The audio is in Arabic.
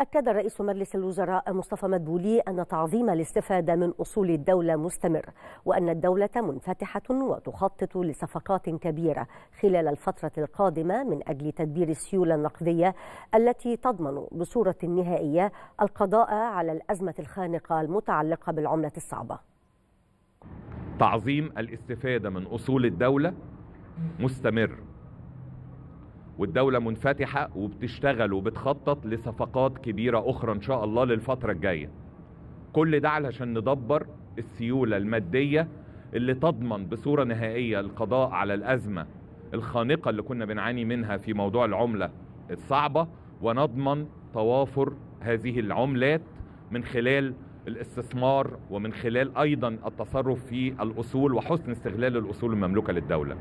أكد رئيس مجلس الوزراء مصطفى مدبولي أن تعظيم الاستفادة من أصول الدولة مستمر وأن الدولة منفتحة وتخطط لصفقات كبيرة خلال الفترة القادمة من أجل تدبير السيولة النقدية التي تضمن بصورة نهائية القضاء على الأزمة الخانقة المتعلقة بالعملة الصعبة تعظيم الاستفادة من أصول الدولة مستمر والدولة منفتحة وبتشتغل وبتخطط لصفقات كبيرة أخرى إن شاء الله للفترة الجاية كل ده علشان ندبر السيولة المادية اللي تضمن بصورة نهائية القضاء على الأزمة الخانقة اللي كنا بنعاني منها في موضوع العملة الصعبة ونضمن توافر هذه العملات من خلال الاستثمار ومن خلال ايضا التصرف في الاصول وحسن استغلال الاصول المملوكه للدوله